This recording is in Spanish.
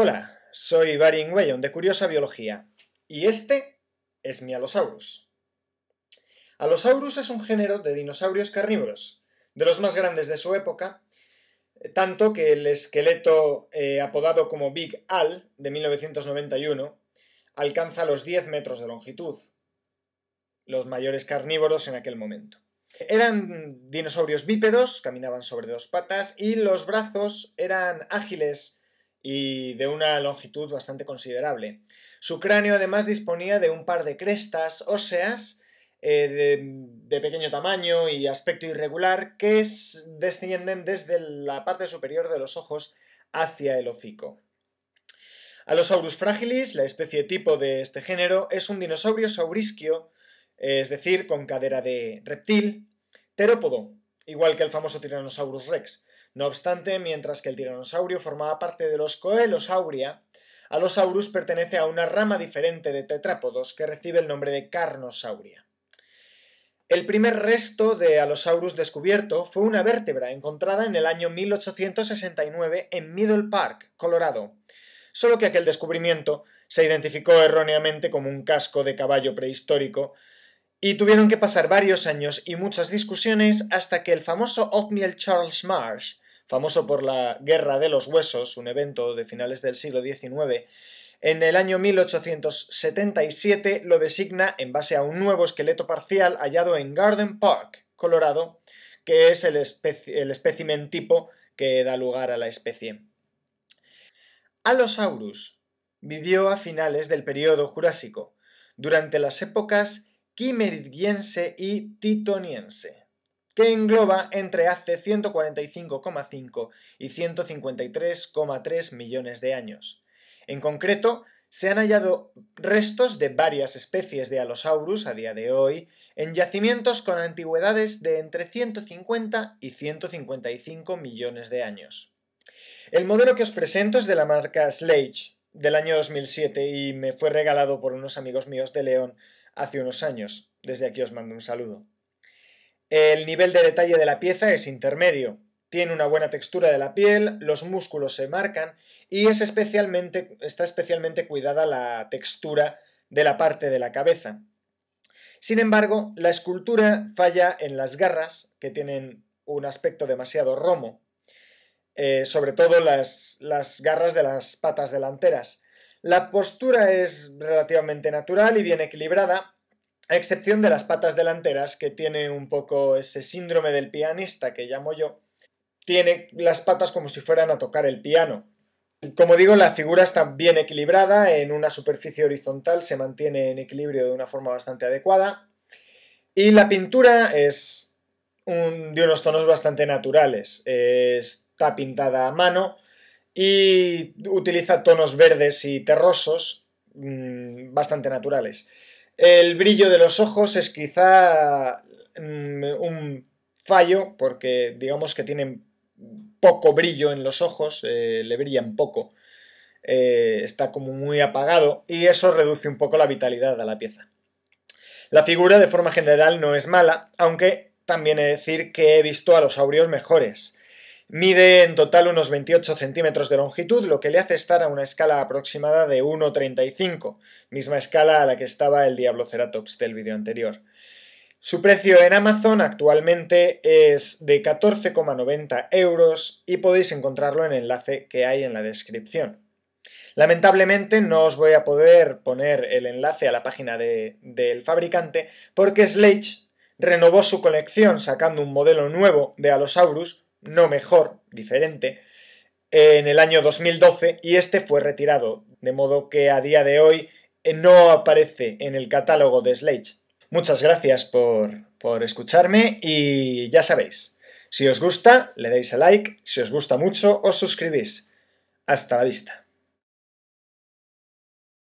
Hola, soy Barry Weyon de Curiosa Biología y este es mi Alosaurus. Allosaurus es un género de dinosaurios carnívoros, de los más grandes de su época, tanto que el esqueleto eh, apodado como Big Al de 1991 alcanza los 10 metros de longitud, los mayores carnívoros en aquel momento. Eran dinosaurios bípedos, caminaban sobre dos patas y los brazos eran ágiles y de una longitud bastante considerable. Su cráneo además disponía de un par de crestas óseas eh, de, pequeño tamaño y aspecto irregular que descienden desde la parte superior de los ojos hacia el hocico. Alosaurus fragilis, la especie tipo de este género, es un dinosaurio saurisquio, eh, es decir, con cadera de reptil, terópodo, igual que el famoso Tyrannosaurus rex, no obstante, mientras que el tiranosaurio formaba parte de los coelosauria, Alosaurus pertenece a una rama diferente de tetrápodos que recibe el nombre de carnosauria. El primer resto de Alosaurus descubierto fue una vértebra encontrada en el año 1869 en Middle Park, Colorado, solo que aquel descubrimiento se identificó erróneamente como un casco de caballo prehistórico y tuvieron que pasar varios años y muchas discusiones hasta que el famoso Othniel Charles Marsh famoso por la Guerra de los Huesos, un evento de finales del siglo XIX, en el año 1877 lo designa en base a un nuevo esqueleto parcial hallado en Garden Park, Colorado, que es el, espécimen tipo que da lugar a la especie. Allosaurus vivió a finales del período Jurásico, durante las épocas Kimmeridgiense y Titoniense que engloba entre hace 145,5 y 153,3 millones de años. En concreto, se han hallado restos de varias especies de Alosaurus a día de hoy en yacimientos con antigüedades de entre 150 y 155 millones de años. El modelo que os presento es de la marca Sledge del año 2007 y me fue regalado por unos amigos míos de León hace unos años. Desde aquí os mando un saludo. El nivel de detalle de la pieza es intermedio, tiene una buena textura de la piel, los músculos se marcan y es especialmente, está especialmente cuidada la textura de la parte de la cabeza. Sin embargo, la escultura falla en las garras, que tienen un aspecto demasiado romo, eh, sobre todo las, las garras de las patas delanteras. La postura es relativamente natural y bien equilibrada, a excepción de las patas delanteras, que tiene un poco ese síndrome del pianista que llamo yo, tiene las patas como si fueran a tocar el piano. Como digo, la figura está bien equilibrada, en una superficie horizontal se mantiene en equilibrio de una forma bastante adecuada, y la pintura es de unos tonos bastante naturales, está pintada a mano y utiliza tonos verdes y terrosos mm, bastante naturales. El brillo de los ojos es quizá mm, un fallo porque digamos que tienen poco brillo en los ojos, eh, le brillan poco, eh, está como muy apagado y eso reduce un poco la vitalidad a la pieza. La figura de forma general no es mala, aunque también he de decir que he visto a los aureos mejores. Mide en total unos 28 centímetros de longitud, lo que le hace estar a una escala aproximada de 1,35, misma escala a la que estaba el Diablo Ceratops del vídeo anterior. Su precio en Amazon actualmente es de 14,90 euros y podéis encontrarlo en el enlace que hay en la descripción. Lamentablemente no os voy a poder poner el enlace a la página del fabricante porque Sledge renovó su colección sacando un modelo nuevo de Alosaurus no mejor, diferente, en el año 2012 y este fue retirado, de modo que a día de hoy eh, no aparece en el catálogo de Slate. Muchas gracias por, por escucharme y ya sabéis, si os gusta, le dais a like, si os gusta mucho, os suscribís. Hasta la vista.